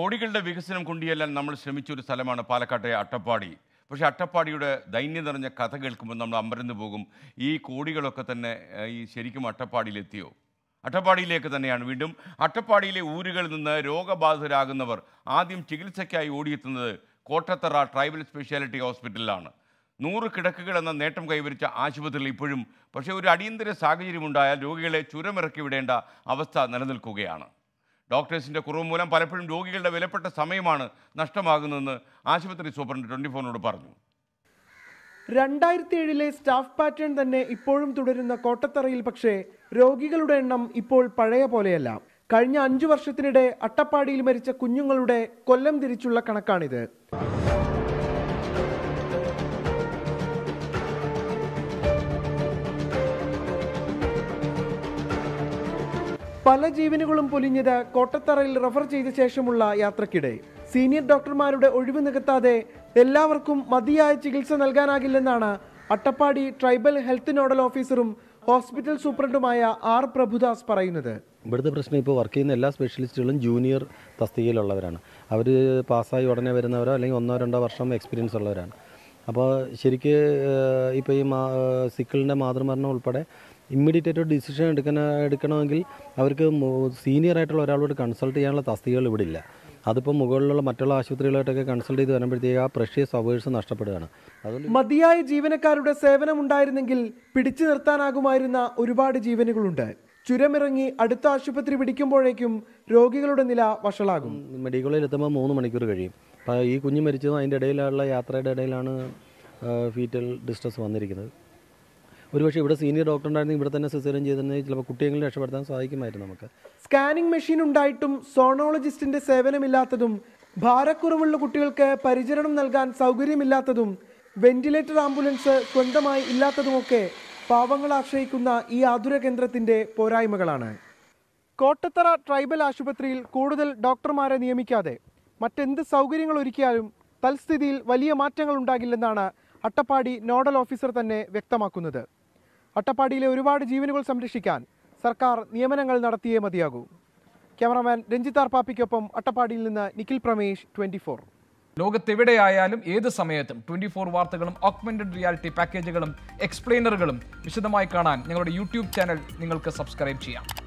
കോടികളുടെ വികസനം കൊണ്ടുചെല്ലാൻ നമ്മൾ ശ്രമിച്ചൊരു സ്ഥലമാണ് പാലക്കാട്ടെ അട്ടപ്പാടി പക്ഷേ അട്ടപ്പാടിയുടെ ദൈന്യം നിറഞ്ഞ കഥ കേൾക്കുമ്പോൾ നമ്മൾ അമ്പരന്ന് പോകും ഈ കോടികളൊക്കെ തന്നെ ഈ ശരിക്കും അട്ടപ്പാടിയിലെത്തിയോ അട്ടപ്പാടിയിലേക്ക് തന്നെയാണ് വീണ്ടും അട്ടപ്പാടിയിലെ ഊരുകളിൽ നിന്ന് രോഗബാധിതരാകുന്നവർ ആദ്യം ചികിത്സയ്ക്കായി ഓടിയെത്തുന്നത് കോട്ടത്തറ ട്രൈബൽ സ്പെഷ്യാലിറ്റി ഹോസ്പിറ്റലിലാണ് നൂറ് കിടക്കുകൾ എന്ന നേട്ടം കൈവരിച്ച ആശുപത്രിയിൽ ഇപ്പോഴും പക്ഷേ ഒരു അടിയന്തര സാഹചര്യമുണ്ടായാൽ രോഗികളെ ചുരമിറക്കി വിടേണ്ട അവസ്ഥ നിലനിൽക്കുകയാണ് ഡോക്ടേഴ്സിൻ്റെ കുറവ് മൂലം പലപ്പോഴും രോഗികളുടെ വിലപ്പെട്ട സമയമാണ് നഷ്ടമാകുന്നതെന്ന് ആശുപത്രി സൂപ്രണ്ട് ട്വൻറ്റി ഫോറിനോട് പറഞ്ഞു രണ്ടായിരത്തി ഏഴിലെ സ്റ്റാഫ് പാറ്റേൺ തന്നെ ഇപ്പോഴും തുടരുന്ന കോട്ടത്തറയിൽ പക്ഷേ രോഗികളുടെ എണ്ണം ഇപ്പോൾ പഴയ പോലെയല്ല കഴിഞ്ഞ അഞ്ചു വർഷത്തിനിടെ അട്ടപ്പാടിയിൽ മരിച്ച കുഞ്ഞുങ്ങളുടെ കൊല്ലം തിരിച്ചുള്ള കണക്കാണിത് പല ജീവനുകളും പൊലിഞ്ഞത് കോട്ടത്തറയിൽ റഫർ ചെയ്ത ശേഷമുള്ള യാത്രക്കിടെ സീനിയർ ഡോക്ടർമാരുടെ ഒഴിവ് നികത്താതെ എല്ലാവർക്കും മതിയായ ചികിത്സ നൽകാനാകില്ലെന്നാണ് അട്ടപ്പാടി ട്രൈബൽ ഹെൽത്ത് നോഡൽ ഓഫീസറും ഹോസ്പിറ്റൽ സൂപ്രണ്ടുമായ ആർ പ്രഭുദാസ് പറയുന്നത് ഇവിടുത്തെ പ്രശ്നം ഇപ്പോൾ വർക്ക് ചെയ്യുന്ന എല്ലാ സ്പെഷ്യലിസ്റ്റുകളും ജൂനിയർ തസ്തികയിലുള്ളവരാണ് അവർ പാസ്സായി ഉടനെ വരുന്നവരോ അല്ലെങ്കിൽ ഒന്നോ രണ്ടോ വർഷം എക്സ്പീരിയൻസ് ഉള്ളവരാണ് അപ്പോൾ ശരിക്ക് ഇപ്പോൾ ഈ മാ സിക്കിളിൻ്റെ മാതൃമരണം ഉൾപ്പെടെ ഇമ്മീഡിയറ്റ് ആയിട്ട് ഡിസിഷൻ എടുക്കണ എടുക്കണമെങ്കിൽ അവർക്ക് സീനിയർ ആയിട്ടുള്ള ഒരാളോട് കൺസൾട്ട് ചെയ്യാനുള്ള തസ്തികകൾ ഇവിടെ ഇല്ല അതിപ്പോൾ മുകളിലുള്ള മറ്റുള്ള ആശുപത്രികളായിട്ടൊക്കെ കൺസൾട്ട് ചെയ്ത് വരുമ്പോഴത്തേക്ക് ആ പ്രഷ്യ അവേഴ്സ് നഷ്ടപ്പെടുകയാണ് മതിയായ ജീവനക്കാരുടെ സേവനം ഉണ്ടായിരുന്നെങ്കിൽ പിടിച്ചു നിർത്താനാകുമായിരുന്ന ഒരുപാട് ജീവനുകളുണ്ട് ചുരമിറങ്ങി അടുത്ത ആശുപത്രി പിടിക്കുമ്പോഴേക്കും രോഗികളുടെ നില വഷളാകും മെഡിക്കലിൽ എത്തുമ്പോൾ മൂന്ന് മണിക്കൂർ കഴിയും അപ്പോൾ ഈ കുഞ്ഞ് മരിച്ചതും അതിൻ്റെ ഇടയിലുള്ള യാത്രയുടെ ഇടയിലാണ് ഫീറ്റൽ ഡിസ്ട്രസ് വന്നിരിക്കുന്നത് ഒരുപക്ഷെ ഇവിടെ സീനിയർ ഡോക്ടർ ഉണ്ടായിരുന്നെങ്കിൽ ഇവിടെ തന്നെ സിസേറിയൻ ചെയ്തിരുന്നെങ്കിൽ ചിലപ്പോൾ കുട്ടികളെ രക്ഷപ്പെടുത്താൻ സാധിക്കുമായിരുന്നു നമുക്ക് സ്കാനിംഗ് മെഷീൻ ഉണ്ടായിട്ടും സോണോളജിസ്റ്റിന്റെ സേവനമില്ലാത്തതും ഭാരക്കുറവുള്ള കുട്ടികൾക്ക് പരിചരണം നൽകാൻ സൗകര്യമില്ലാത്തതും വെന്റിലേറ്റർ ആംബുലൻസ് സ്വന്തമായി ഇല്ലാത്തതുമൊക്കെ പാവങ്ങൾ ആശ്രയിക്കുന്ന ഈ ആതുര കേന്ദ്രത്തിന്റെ പോരായ്മകളാണ് കോട്ടത്തറ ട്രൈബൽ ആശുപത്രിയിൽ കൂടുതൽ ഡോക്ടർമാരെ നിയമിക്കാതെ മറ്റെന്ത് സൗകര്യങ്ങൾ ഒരുക്കിയാലും തൽസ്ഥിതിയിൽ വലിയ മാറ്റങ്ങൾ ഉണ്ടാകില്ലെന്നാണ് അട്ടപ്പാടി നോഡൽ ഓഫീസർ തന്നെ വ്യക്തമാക്കുന്നത് അട്ടപ്പാടിയിലെ ഒരുപാട് ജീവനുകൾ സംരക്ഷിക്കാൻ സർക്കാർ നിയമനങ്ങൾ നടത്തിയേ മതിയാകൂ ക്യാമറാമാൻ രഞ്ജിത്താർ പാപ്പിക്കൊപ്പം അട്ടപ്പാടിയിൽ നിന്ന് നിഖിൽ പ്രമേഷ് ട്വൻറ്റി ലോകത്തെവിടെയായാലും ഏത് സമയത്തും ട്വൻറ്റി ഫോർ വാർത്തകളും ഓക്മെൻറ്റഡ് റിയാലിറ്റി പാക്കേജുകളും എക്സ്പ്ലെയിനറുകളും വിശദമായി കാണാൻ ഞങ്ങളുടെ യൂട്യൂബ് ചാനൽ നിങ്ങൾക്ക് സബ്സ്ക്രൈബ് ചെയ്യാം